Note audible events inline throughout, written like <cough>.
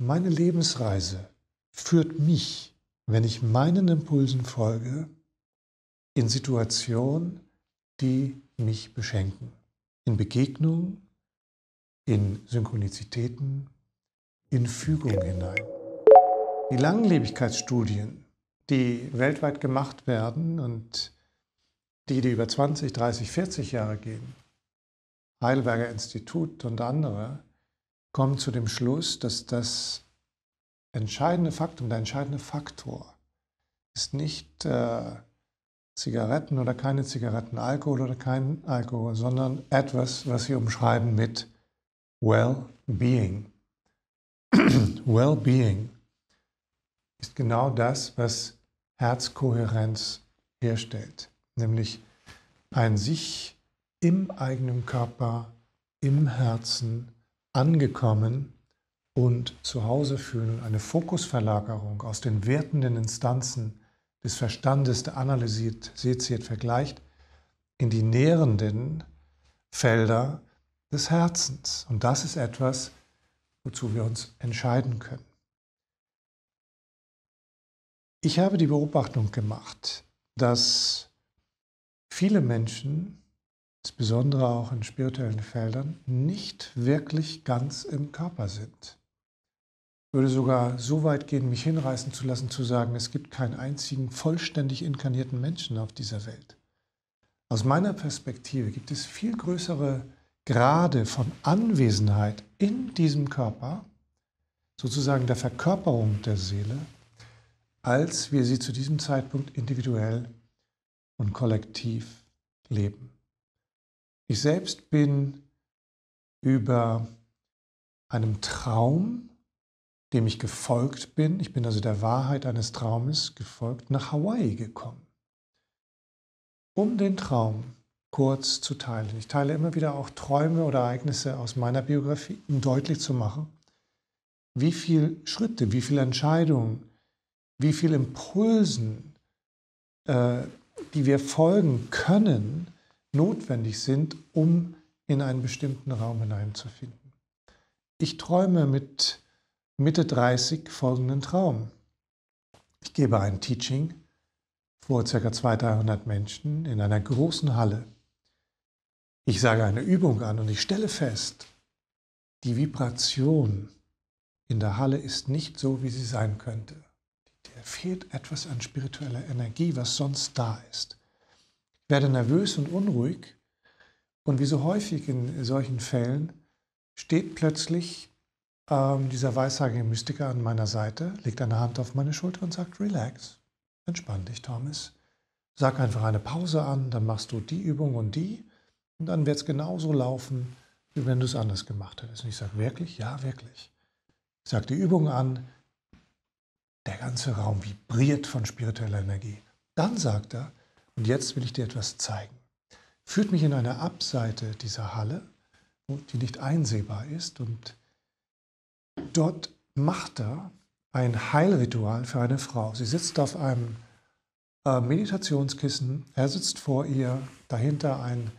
Meine Lebensreise führt mich, wenn ich meinen Impulsen folge, in Situationen, die mich beschenken. In Begegnungen, in Synchronizitäten, in Fügung hinein. Die Langlebigkeitsstudien, die weltweit gemacht werden und die, die über 20, 30, 40 Jahre gehen, Heidelberger Institut und andere, kommen zu dem Schluss, dass das entscheidende Faktum, der entscheidende Faktor ist nicht äh, Zigaretten oder keine Zigaretten, Alkohol oder kein Alkohol, sondern etwas, was sie umschreiben mit Well-Being. <clears throat> Well-Being ist genau das, was Herzkohärenz herstellt, nämlich ein sich im eigenen Körper, im Herzen angekommen und zu Hause fühlen, eine Fokusverlagerung aus den wertenden Instanzen des Verstandes, der analysiert, seziert, vergleicht, in die nährenden Felder des Herzens. Und das ist etwas, wozu wir uns entscheiden können. Ich habe die Beobachtung gemacht, dass viele Menschen insbesondere auch in spirituellen Feldern, nicht wirklich ganz im Körper sind. Ich würde sogar so weit gehen, mich hinreißen zu lassen, zu sagen, es gibt keinen einzigen vollständig inkarnierten Menschen auf dieser Welt. Aus meiner Perspektive gibt es viel größere Grade von Anwesenheit in diesem Körper, sozusagen der Verkörperung der Seele, als wir sie zu diesem Zeitpunkt individuell und kollektiv leben. Ich selbst bin über einem Traum, dem ich gefolgt bin, ich bin also der Wahrheit eines Traumes gefolgt, nach Hawaii gekommen, um den Traum kurz zu teilen. Ich teile immer wieder auch Träume oder Ereignisse aus meiner Biografie, um deutlich zu machen, wie viele Schritte, wie viele Entscheidungen, wie viele Impulsen, äh, die wir folgen können, notwendig sind, um in einen bestimmten Raum hineinzufinden. Ich träume mit Mitte 30 folgenden Traum. Ich gebe ein Teaching vor ca. 200, 300 Menschen in einer großen Halle. Ich sage eine Übung an und ich stelle fest, die Vibration in der Halle ist nicht so, wie sie sein könnte. Der fehlt etwas an spiritueller Energie, was sonst da ist werde nervös und unruhig. Und wie so häufig in solchen Fällen steht plötzlich ähm, dieser weissagende Mystiker an meiner Seite, legt eine Hand auf meine Schulter und sagt, relax, entspann dich, Thomas. Sag einfach eine Pause an, dann machst du die Übung und die und dann wird es genauso laufen, wie wenn du es anders gemacht hättest. Und ich sage, wirklich? Ja, wirklich. Ich sage die Übung an, der ganze Raum vibriert von spiritueller Energie. Dann sagt er, und jetzt will ich dir etwas zeigen. Führt mich in eine Abseite dieser Halle, die nicht einsehbar ist. Und dort macht er ein Heilritual für eine Frau. Sie sitzt auf einem äh, Meditationskissen, er sitzt vor ihr, dahinter ein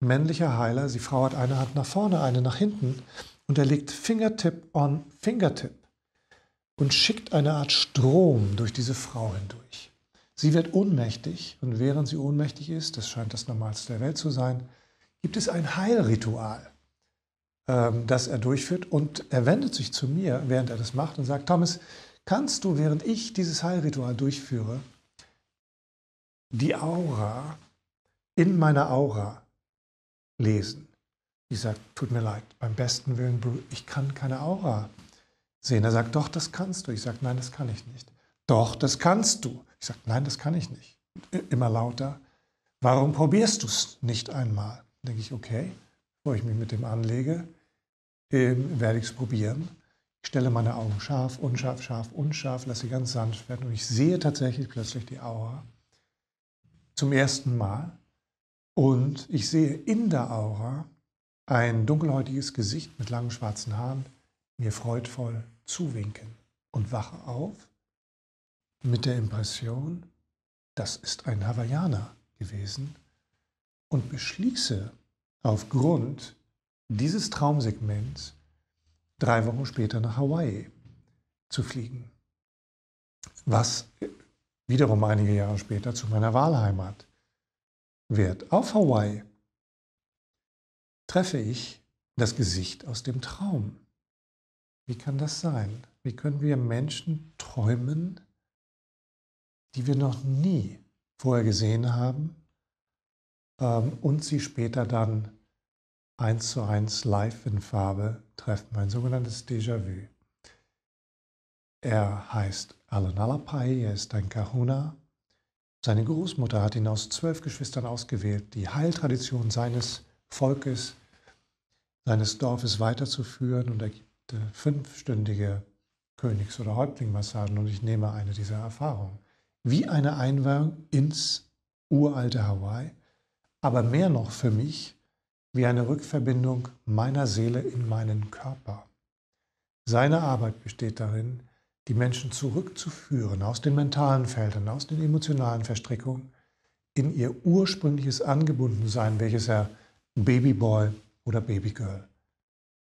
männlicher Heiler. Die Frau hat eine Hand nach vorne, eine nach hinten und er legt Fingertip on Fingertip und schickt eine Art Strom durch diese Frau hindurch. Sie wird ohnmächtig und während sie ohnmächtig ist, das scheint das Normalste der Welt zu sein, gibt es ein Heilritual, ähm, das er durchführt und er wendet sich zu mir, während er das macht und sagt, Thomas, kannst du, während ich dieses Heilritual durchführe, die Aura in meiner Aura lesen? Ich sage, tut mir leid, beim besten Willen, ich kann keine Aura sehen. Er sagt, doch, das kannst du. Ich sage, nein, das kann ich nicht. Doch, das kannst du. Ich sage, nein, das kann ich nicht. Immer lauter. Warum probierst du es nicht einmal? Dann denke ich, okay, bevor ich mich mit dem anlege, ähm, werde ich es probieren. Ich stelle meine Augen scharf, unscharf, scharf, unscharf, lasse sie ganz sanft werden und ich sehe tatsächlich plötzlich die Aura zum ersten Mal. Und ich sehe in der Aura ein dunkelhäutiges Gesicht mit langen schwarzen Haaren mir freudvoll zuwinken und wache auf mit der Impression, das ist ein Hawaiianer gewesen und beschließe aufgrund dieses Traumsegments drei Wochen später nach Hawaii zu fliegen, was wiederum einige Jahre später zu meiner Wahlheimat wird. Auf Hawaii treffe ich das Gesicht aus dem Traum. Wie kann das sein? Wie können wir Menschen träumen, die wir noch nie vorher gesehen haben ähm, und sie später dann eins zu eins live in Farbe treffen. Ein sogenanntes Déjà-vu. Er heißt Alan Alapai, er ist ein Kahuna. Seine Großmutter hat ihn aus zwölf Geschwistern ausgewählt, die Heiltradition seines Volkes, seines Dorfes weiterzuführen und er gibt äh, fünfstündige Königs- oder Häuptlingmassagen und ich nehme eine dieser Erfahrungen wie eine Einweihung ins uralte Hawaii, aber mehr noch für mich wie eine Rückverbindung meiner Seele in meinen Körper. Seine Arbeit besteht darin, die Menschen zurückzuführen aus den mentalen Feldern, aus den emotionalen Verstrickungen in ihr ursprüngliches Angebundensein, welches er Babyboy oder Babygirl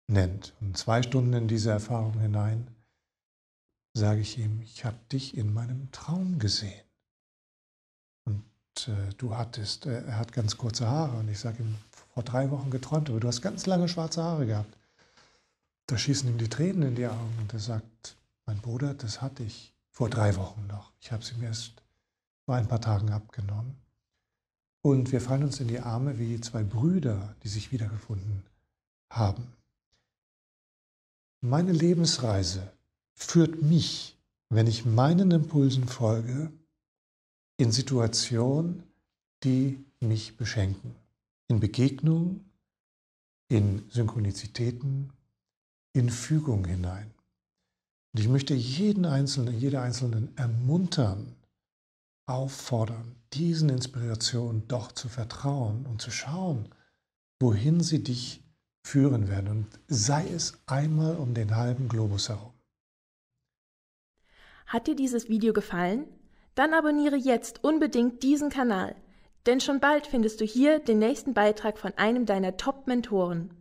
nennt. Und zwei Stunden in diese Erfahrung hinein sage ich ihm, ich habe dich in meinem Traum gesehen. Und äh, du hattest, äh, er hat ganz kurze Haare und ich sage ihm, vor drei Wochen geträumt, aber du hast ganz lange schwarze Haare gehabt. Da schießen ihm die Tränen in die Augen und er sagt, mein Bruder, das hatte ich vor drei Wochen noch. Ich habe sie mir erst vor ein paar Tagen abgenommen. Und wir fallen uns in die Arme wie zwei Brüder, die sich wiedergefunden haben. Meine Lebensreise führt mich, wenn ich meinen Impulsen folge, in Situationen, die mich beschenken. In Begegnungen, in Synchronizitäten, in Fügung hinein. Und ich möchte jeden Einzelnen, jede Einzelnen ermuntern, auffordern, diesen Inspirationen doch zu vertrauen und zu schauen, wohin sie dich führen werden. Und sei es einmal um den halben Globus herum. Hat dir dieses Video gefallen? Dann abonniere jetzt unbedingt diesen Kanal, denn schon bald findest du hier den nächsten Beitrag von einem deiner Top-Mentoren.